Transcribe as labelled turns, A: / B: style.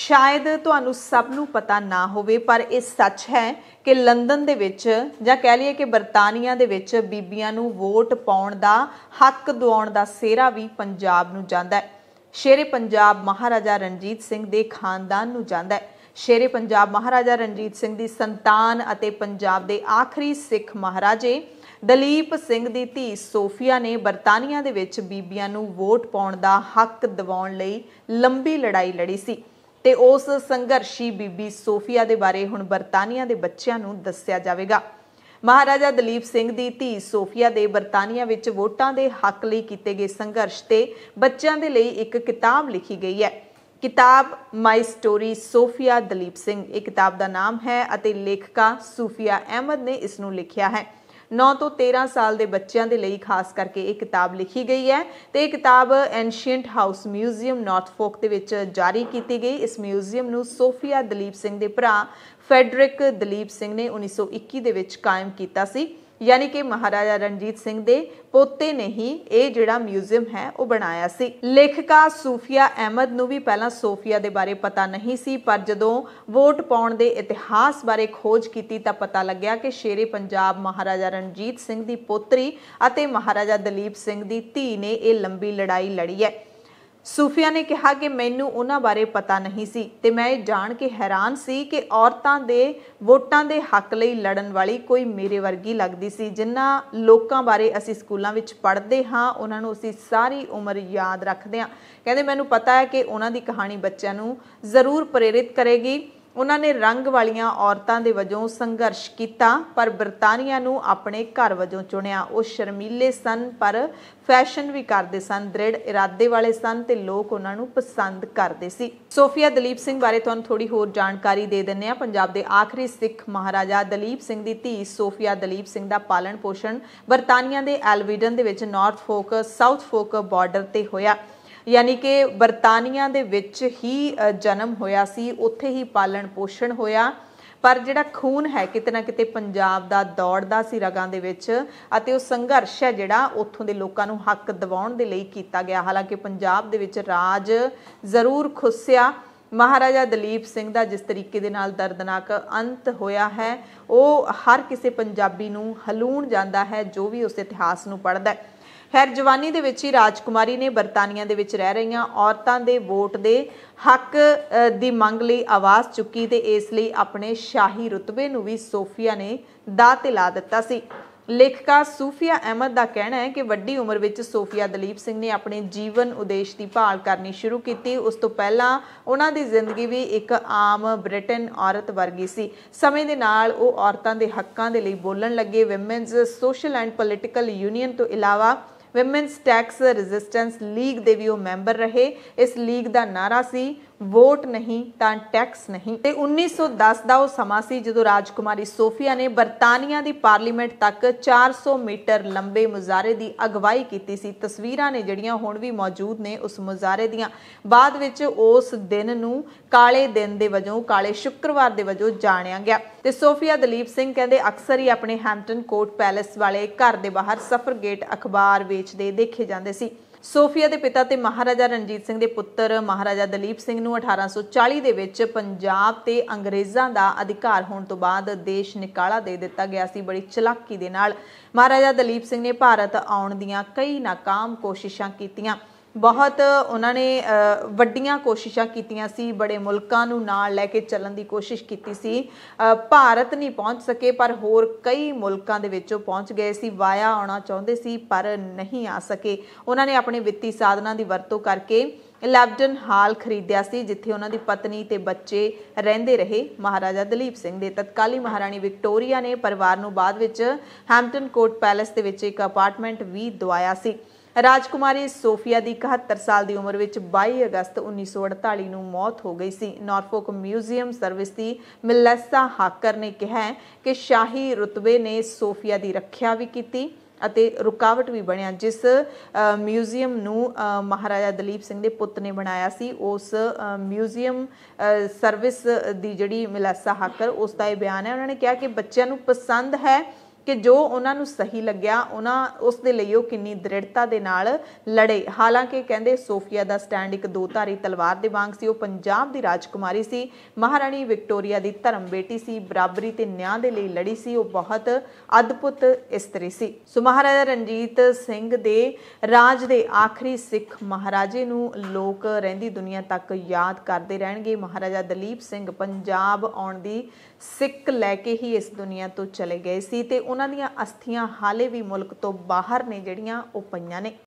A: ਸ਼ਾਇਦ ਤੁਹਾਨੂੰ ਸਭ ਨੂੰ ਪਤਾ ਨਾ ਹੋਵੇ ਪਰ ਇਹ ਸੱਚ ਹੈ ਕਿ ਲੰਡਨ ਦੇ ਵਿੱਚ ਜਾਂ ਕਹਿ ਲਈਏ ਕਿ ਬਰਤਾਨੀਆ ਦੇ ਵਿੱਚ ਬੀਬੀਆਂ ਨੂੰ ਵੋਟ ਪਾਉਣ ਦਾ ਹੱਕ ਦਿਵਾਉਣ ਦਾ ਸੇਰਾ ਵੀ ਪੰਜਾਬ ਨੂੰ ਜਾਂਦਾ ਹੈ ਸ਼ੇਰੇ ਪੰਜਾਬ ਮਹਾਰਾਜਾ ਰਣਜੀਤ ਸਿੰਘ ਦੇ ਖਾਨਦਾਨ ਨੂੰ ਜਾਂਦਾ ਹੈ ਸ਼ੇਰੇ ਪੰਜਾਬ ਮਹਾਰਾਜਾ ਰਣਜੀਤ ਸਿੰਘ ਦੀ ਸੰਤਾਨ ਅਤੇ ਪੰਜਾਬ ਦੇ ਆਖਰੀ ਸਿੱਖ ਮਹਾਰਾਜੇ ਦਲੀਪ ਸਿੰਘ ਦੀ ਧੀ ਸੋਫੀਆ ਨੇ ਬਰਤਾਨੀਆ ਦੇ ਵਿੱਚ ਬੀਬੀਆਂ ਨੂੰ ਵੋਟ ਪਾਉਣ ਦਾ ਹੱਕ ਦਿਵਾਉਣ ਲਈ ਲੰਬੀ ਲੜਾਈ ਲੜੀ ਸੀ ਤੇ ਉਸ ਸੰਘਰਸ਼ੀ ਬੀਬੀ ਸੋਫੀਆ ਦੇ ਬਾਰੇ ਹੁਣ ਬਰਤਾਨੀਆ ਦੇ ਬੱਚਿਆਂ ਨੂੰ ਦੱਸਿਆ ਜਾਵੇਗਾ ਮਹਾਰਾਜਾ ਦਲੀਪ ਸਿੰਘ ਦੀ ਧੀ ਸੋਫੀਆ ਦੇ ਬਰਤਾਨੀਆ ਵਿੱਚ ਵੋਟਾਂ ਦੇ ਹੱਕ ਲਈ ਕੀਤੇ ਗਏ ਸੰਘਰਸ਼ ਤੇ ਬੱਚਿਆਂ ਦੇ ਲਈ ਇੱਕ ਕਿਤਾਬ ਲਿਖੀ ਗਈ ਹੈ ਕਿਤਾਬ my story Sophia Duleep Singh ਇਹ ਕਿਤਾਬ ਦਾ ਨਾਮ ਹੈ ਅਤੇ ਲੇਖਕਾ ਸੂਫੀਆ ਅਹਿਮਦ ਨੇ ਇਸ ਨੂੰ ਲਿਖਿਆ ਹੈ 9 ਤੋਂ 13 ਸਾਲ ਦੇ ਬੱਚਿਆਂ ਦੇ ਲਈ ਖਾਸ ਕਰਕੇ ਇਹ ਕਿਤਾਬ ਲਿਖੀ ਗਈ ਹੈ ਤੇ ਇਹ ਕਿਤਾਬ ਐਂਸ਼ੀਅੰਟ ਹਾਊਸ ਮਿਊਜ਼ੀਅਮ ਨਾਰਥਫੋਕ ਦੇ ਵਿੱਚ ਜਾਰੀ ਕੀਤੀ ਗਈ ਇਸ ਮਿਊਜ਼ੀਅਮ ਨੂੰ ਸੋਫੀਆ ਦਲੀਪ ਸਿੰਘ ਦੇ ਭਰਾ ਫੈਡਰਿਕ ਦਲੀਪ ਸਿੰਘ ਨੇ 1921 ਦੇ ਵਿੱਚ ਕਾਇਮ ਕੀਤਾ ਸੀ ਯਾਨੀ ਕਿ ਮਹਾਰਾਜਾ ਰਣਜੀਤ ਸਿੰਘ ਦੇ ਪੋਤੇ ਨੇ ਹੀ ਇਹ ਜਿਹੜਾ ਮਿਊਜ਼ੀਅਮ ਹੈ ਉਹ ਬਣਾਇਆ ਸੀ ਲੇਖਕਾ ਸੂਫੀਆ ਅਹਿਮਦ ਨੂੰ ਵੀ ਪਹਿਲਾਂ ਸੋਫੀਆ ਦੇ ਬਾਰੇ ਪਤਾ ਨਹੀਂ ਸੀ ਪਰ ਜਦੋਂ ਵੋਟ ਪਾਉਣ ਦੇ ਇਤਿਹਾਸ ਬਾਰੇ ਖੋਜ ਕੀਤੀ ਤਾਂ ਪਤਾ ਲੱਗਿਆ ਕਿ ਸ਼ੇਰੇ ਪੰਜਾਬ ਮਹਾਰਾਜਾ ਰਣਜੀਤ ਸਿੰਘ ਦੀ ਪੋਤਰੀ ਅਤੇ ਮਹਾਰਾਜਾ ਦਲੀਪ ਸਿੰਘ ਦੀ ਧੀ ਨੇ ਇਹ ਲੰਬੀ ਲੜਾਈ ਲੜੀ ਹੈ ਸੂਫੀਆ ਨੇ ਕਿਹਾ ਕਿ ਮੈਨੂੰ ਉਹਨਾਂ ਬਾਰੇ ਪਤਾ ਨਹੀਂ ਸੀ ਤੇ ਮੈਂ ਇਹ ਜਾਣ ਕੇ ਹੈਰਾਨ ਸੀ ਕਿ ਔਰਤਾਂ ਦੇ ਵੋਟਾਂ ਦੇ ਹੱਕ ਲਈ ਲੜਨ ਵਾਲੀ ਕੋਈ ਮੇਰੇ ਵਰਗੀ ਲੱਗਦੀ ਸੀ ਜਿਨ੍ਹਾਂ ਲੋਕਾਂ ਬਾਰੇ ਅਸੀਂ ਸਕੂਲਾਂ ਵਿੱਚ ਪੜ੍ਹਦੇ ਹਾਂ ਉਹਨਾਂ ਨੂੰ ਅਸੀਂ ਸਾਰੀ ਉਮਰ ਯਾਦ ਰੱਖਦੇ ਹਾਂ ਕਹਿੰਦੇ ਮੈਨੂੰ ਪਤਾ ਹੈ ਕਿ ਉਹਨਾਂ ਦੀ ਕਹਾਣੀ ਬੱਚਿਆਂ ਨੂੰ ਜ਼ਰੂਰ ਪ੍ਰੇਰਿਤ ਕਰੇਗੀ ਉਹਨਾਂ ਨੇ ਰੰਗ ਵਾਲੀਆਂ ਔਰਤਾਂ ਦੇ ਵਜੋਂ ਸੰਘਰਸ਼ ਕੀਤਾ ਪਰ ਬਰਤਾਨੀਆ ਨੂੰ ਆਪਣੇ ਘਰ ਵਜੋਂ ਚੁਣਿਆ ਉਹ ਸ਼ਰਮੀਲੇ ਸਨ ਪਰ ਫੈਸ਼ਨ ਵੀ ਕਰਦੇ ਸਨ ਦ੍ਰਿੜ ਇਰਾਦੇ ਵਾਲੇ ਸਨ ਤੇ ਲੋਕ ਉਹਨਾਂ ਨੂੰ ਪਸੰਦ ਕਰਦੇ ਸੀ ਸੋਫੀਆ ਦਲੀਪ ਸਿੰਘ ਬਾਰੇ ਤੁਹਾਨੂੰ ਥੋੜੀ ਹੋਰ ਜਾਣਕਾਰੀ ਦੇ ਦਿੰਨੇ ਆ ਪੰਜਾਬ ਦੇ ਆਖਰੀ ਸਿੱਖ ਮਹਾਰਾਜਾ ਦਲੀਪ ਸਿੰਘ ਦੀ ਧੀ ਸੋਫੀਆ ਦਲੀਪ ਸਿੰਘ ਦਾ ਪਾਲਣ ਪੋਸ਼ਣ ਬਰਤਾਨੀਆ ਦੇ ਐਲਵਿਡਨ ਦੇ ਵਿੱਚ Norfolk Suffolk border ਤੇ ਹੋਇਆ ਯਾਨੀ ਕਿ ਬਰਤਾਨੀਆਂ ਦੇ ਵਿੱਚ ਹੀ ਜਨਮ ਹੋਇਆ ਸੀ ਉੱਥੇ ਹੀ ਪਾਲਣ ਪੋਸ਼ਣ ਹੋਇਆ ਪਰ ਜਿਹੜਾ ਖੂਨ ਹੈ ਕਿਤੇ ਨਾ ਕਿਤੇ ਪੰਜਾਬ ਦਾ ਦੌੜਦਾ ਸੀ ਰਗਾਂ ਦੇ ਵਿੱਚ ਅਤੇ ਉਹ ਸੰਘਰਸ਼ ਹੈ ਜਿਹੜਾ ਉੱਥੋਂ ਦੇ ਲੋਕਾਂ ਨੂੰ ਹੱਕ ਦਿਵਾਉਣ ਦੇ ਲਈ ਕੀਤਾ ਗਿਆ ਹਾਲਾਂਕਿ ਪੰਜਾਬ ਦੇ ਵਿੱਚ ਰਾਜ ਜ਼ਰੂਰ ਖੁੱਸਿਆ ਮਹਾਰਾਜਾ ਦਲੀਪ ਸਿੰਘ ਦਾ ਜਿਸ ਤਰੀਕੇ ਦੇ ਨਾਲ ਦਰਦਨਾਕ ਅੰਤ ਹੋਇਆ ਹੈ ਉਹ ਹਰ ਕਿਸੇ ਪੰਜਾਬੀ ਨੂੰ ਹਲੂਣ ਜਾਂਦਾ ਹੈ ਜੋ ਵੀ ਉਸ ਇਤਿਹਾਸ ਨੂੰ ਪੜ੍ਹਦਾ ਹੈ ਫਿਰ ਜਵਾਨੀ ਦੇ ਵਿੱਚ ਹੀ ਰਾਜਕੁਮਾਰੀ ਨੇ ਬਰਤਾਨੀਆ ਦੇ ਵਿੱਚ ਰਹਿ ਰਹੀਆਂ ਔਰਤਾਂ ਦੇ ਵੋਟ ਦੇ ਹੱਕ ਦੀ ਮੰਗ ਲਈ ਆਵਾਜ਼ ਚੁੱਕੀ ਤੇ ਇਸ ਲਈ ਆਪਣੇ ਸ਼ਾਹੀ ਰਤਬੇ ਨੂੰ ਵੀ ਸੋਫੀਆ ਨੇ ਦਾ ਤੇ ਲਾ ਦਿੱਤਾ ਸੀ ਲੇਖਕਾ ਸੂਫੀਆ ਅਹਿਮਦ ਦਾ ਕਹਿਣਾ ਹੈ ਕਿ ਵੱਡੀ ਉਮਰ ਵਿੱਚ ਸੋਫੀਆ ਦਲੀਪ ਸਿੰਘ ਨੇ ਆਪਣੇ ਜੀਵਨ ਉਦੇਸ਼ ਦੀ ਭਾਲ ਕਰਨੀ ਸ਼ੁਰੂ ਕੀਤੀ ਉਸ ਤੋਂ ਪਹਿਲਾਂ ਉਹਨਾਂ ਦੀ ਜ਼ਿੰਦਗੀ ਵੀ ਇੱਕ ਆਮ ਬ੍ਰਿਟਨ ਔਰਤ ਵਰਗੀ ਸੀ ਸਮੇਂ ਦੇ ਨਾਲ ਉਹ ਔਰਤਾਂ ਦੇ ਹੱਕਾਂ ਦੇ ਲਈ ਬੋਲਣ ਲੱਗੇ women's social and political union ਤੋਂ ਇਲਾਵਾ ਵਿਮਨਸ ਟੈਕਸ ਰੈਜ਼ਿਸਟੈਂਸ ਲੀਗ ਦੇ ਵੀ ਉਹ ਮੈਂਬਰ ਰਹੇ ਇਸ ਲੀਗ ਦਾ ਨਾਰਾ ਸੀ ਵੋਟ ਨਹੀਂ ਤਾਂ ਟੈਕਸ ਨਹੀਂ ਤੇ 1910 ਦਾ ਉਹ ਸਮਾਂ ਸੀ ਜਦੋਂ ਰਾਜਕੁਮਾਰੀ ਸੋਫੀਆ ਨੇ ਬਰਤਾਨੀਆ ਦੀ ਪਾਰਲੀਮੈਂਟ ਤੱਕ 400 ਮੀਟਰ ਲੰਬੇ ਮੁਜ਼ਾਰੇ ਦੀ ਅਗਵਾਈ ਕੀਤੀ ਸੀ ਤਸਵੀਰਾਂ ਨੇ ਜਿਹੜੀਆਂ ਹੁਣ ਵੀ ਮੌਜੂਦ ਨੇ ਉਸ ਮੁਜ਼ਾਰੇ ਦੀਆਂ ਬਾਅਦ ਵਿੱਚ ਉਸ ਦਿਨ ਨੂੰ ਕਾਲੇ ਦਿਨ ਦੇ ਵਜੋਂ ਕਾਲੇ ਸ਼ੁੱਕਰਵਾਰ ਦੇ ਵਜੋਂ ਜਾਣਿਆ ਗਿਆ ਤੇ ਸੋਫੀਆ ਦਲੀਪ ਸਿੰਘ ਕਹਿੰਦੇ ਅਕਸਰ ਹੀ ਆਪਣੇ ਹੈਂਪਟਨ ਕੋਰਟ ਪੈਲੇਸ ਵਾਲੇ ਘਰ ਦੇ ਬਾਹਰ ਸਫਰ ਗੇਟ ਅਖਬਾਰ ਵੇਚਦੇ ਦੇਖੇ ਜਾਂਦੇ ਸੀ ਸੋਫੀਆ ਦੇ ਪਿਤਾ ਤੇ ਮਹਾਰਾਜਾ ਰਣਜੀਤ ਸਿੰਘ ਦੇ ਪੁੱਤਰ ਮਹਾਰਾਜਾ ਦਲੀਪ ਸਿੰਘ ਨੂੰ 1840 ਦੇ ਵਿੱਚ ਪੰਜਾਬ ਤੇ ਅੰਗਰੇਜ਼ਾਂ ਦਾ ਅਧਿਕਾਰ ਹੋਣ ਤੋਂ ਬਾਅਦ ਦੇਸ਼ ਨਿਕਾਲਾ ਦੇ ਦਿੱਤਾ ਗਿਆ ਸੀ ਬੜੀ ਚਲਾਕੀ ਦੇ ਨਾਲ ਮਹਾਰਾਜਾ ਦਲੀਪ ਸਿੰਘ ਨੇ ਭਾਰਤ ਆਉਣ ਦੀਆਂ ਕਈ ਨਾਕਾਮ ਕੋਸ਼ਿਸ਼ਾਂ ਕੀਤੀਆਂ ਬਹੁਤ ਉਹਨਾਂ ਨੇ ਵੱਡੀਆਂ ਕੋਸ਼ਿਸ਼ਾਂ ਕੀਤੀਆਂ ਸੀ ਬੜੇ ਮੁਲਕਾਂ ਨੂੰ ਨਾਲ ਲੈ ਕੇ ਚੱਲਣ ਦੀ ਕੋਸ਼ਿਸ਼ ਕੀਤੀ ਸੀ ਭਾਰਤ ਨਹੀਂ ਪਹੁੰਚ ਸਕੇ ਪਰ ਹੋਰ ਕਈ ਮੁਲਕਾਂ ਦੇ ਵਿੱਚੋਂ ਪਹੁੰਚ ਗਏ ਸੀ ਵਾਇਆ ਆਉਣਾ ਚਾਹੁੰਦੇ ਸੀ ਪਰ ਨਹੀਂ ਆ ਸਕੇ ਉਹਨਾਂ ਨੇ ਆਪਣੇ ਵਿੱਤੀ ਸਾਧਨਾਂ ਦੀ ਵਰਤੋਂ ਕਰਕੇ ਲੈਬਡਨ ਹਾਲ ਖਰੀਦਿਆ ਸੀ ਜਿੱਥੇ ਉਹਨਾਂ ਦੀ ਪਤਨੀ ਤੇ ਬੱਚੇ ਰਹਿੰਦੇ ਰਹੇ ਮਹਾਰਾਜਾ ਦਲੀਪ ਸਿੰਘ ਦੇ ਤਤਕਾਲੀ ਮਹਾਰਾਣੀ ਵਿਕਟੋਰੀਆ ਨੇ ਪਰਿਵਾਰ ਨੂੰ ਬਾਅਦ ਵਿੱਚ ਹੈਮਪਟਨ ਕੋਰਟ ਪੈਲੇਸ ਦੇ ਵਿੱਚ ਇੱਕ ਅਪਾਰਟਮੈਂਟ ਵੀ ਦਵਾਇਆ ਸੀ ਰਾਜਕੁਮਾਰੀ ਸੋਫੀਆ ਦੀ 71 ਸਾਲ ਦੀ ਉਮਰ ਵਿੱਚ 22 ਅਗਸਤ 1948 ਨੂੰ ਮੌਤ ਹੋ ਗਈ ਸੀ ਨਾਰਫੋਕ ਮਿਊਜ਼ੀਅਮ ਸਰਵਿਸ ਦੀ ਮਿਲੈਸਾ ਹਾਕਰ ਨੇ ਕਿਹਾ ਕਿ ਸ਼ਾਹੀ ਰਤਬੇ ਨੇ ਸੋਫੀਆ ਦੀ ਰੱਖਿਆ ਵੀ ਕੀਤੀ ਅਤੇ ਰੁਕਾਵਟ ਵੀ ਬਣਿਆ ਜਿਸ ਮਿਊਜ਼ੀਅਮ ਨੂੰ ਮਹਾਰਾਜਾ ਦਲੀਪ ਸਿੰਘ ਦੇ ਪੁੱਤ ਨੇ ਬਣਾਇਆ ਸੀ ਉਸ ਮਿਊਜ਼ੀਅਮ ਸਰਵਿਸ ਦੀ ਜਿਹੜੀ ਮਿਲੈਸਾ ਹਾਕਰ ਉਸ ਦਾ ਇਹ ਬਿਆਨ ਹੈ ਉਹਨਾਂ ਨੇ ਕਿਹਾ ਕਿ ਬੱਚਿਆਂ ਨੂੰ ਪਸੰਦ ਹੈ ਕਿ ਜੋ ਉਹਨਾਂ ਨੂੰ ਸਹੀ ਲੱਗਿਆ ਉਹਨਾਂ ਉਸ ਦੇ ਲਈ ਉਹ ਕਿੰਨੀ ਦ੍ਰਿੜਤਾ ਦੇ ਨਾਲ ਲੜੇ ਹਾਲਾਂਕਿ ਕਹਿੰਦੇ ਸੋਫੀਆ ਦਾ ਸਟੈਂਡ ਇੱਕ ਦੋ ਧਾਰੀ ਤਲਵਾਰ ਦੇ ਵਾਂਗ ਸੀ ਉਹ ਪੰਜਾਬ ਦੀ ਰਾਜਕੁਮਾਰੀ ਸੀ ਮਹਾਰਾਣੀ ਵਿਕਟੋਰੀਆ ਦੀ ਧਰਮ ਬੇਟੀ ਸੀ ਬਰਾਬਰੀ ਤੇ ਨਿਆਂ ਦੇ ਲਈ ਲੜੀ ਸੀ ਉਹ ਬਹੁਤ ਅਦਭੁਤ ਇਸਤਰੀ ਸੀ ਸੋ ਮਹਾਰਾਜਾ ਰਣਜੀਤ ਸਿੰਘ ਦੇ ਰਾਜ ਦੇ ਆਖਰੀ ਸਿੱਖ ਮਹਾਰਾਜੇ ਨੂੰ ਲੋਕ ਰਹਿੰਦੀ ਦੁਨੀਆ ਤੱਕ ਯਾਦ ਕਰਦੇ ਰਹਿਣਗੇ ਮਹਾਰਾਜਾ ਦਲੀਪ ਸਿੰਘ ਪੰਜਾਬ ਆਉਣ ਦੀ ਸਿੱਖ ਲੈ ਕੇ ਹੀ ਇਸ ਦੁਨੀਆ ਤੋਂ ਚਲੇ ਗਏ ਸੀ ਤੇ ਉਹਨਾਂ ਦੀਆਂ ਅਸਥੀਆਂ ਹਾਲੇ ਵੀ ਮੁਲਕ ਤੋਂ ਬਾਹਰ ਨੇ ਜਿਹੜੀਆਂ ਉਹ ਪਈਆਂ ਨੇ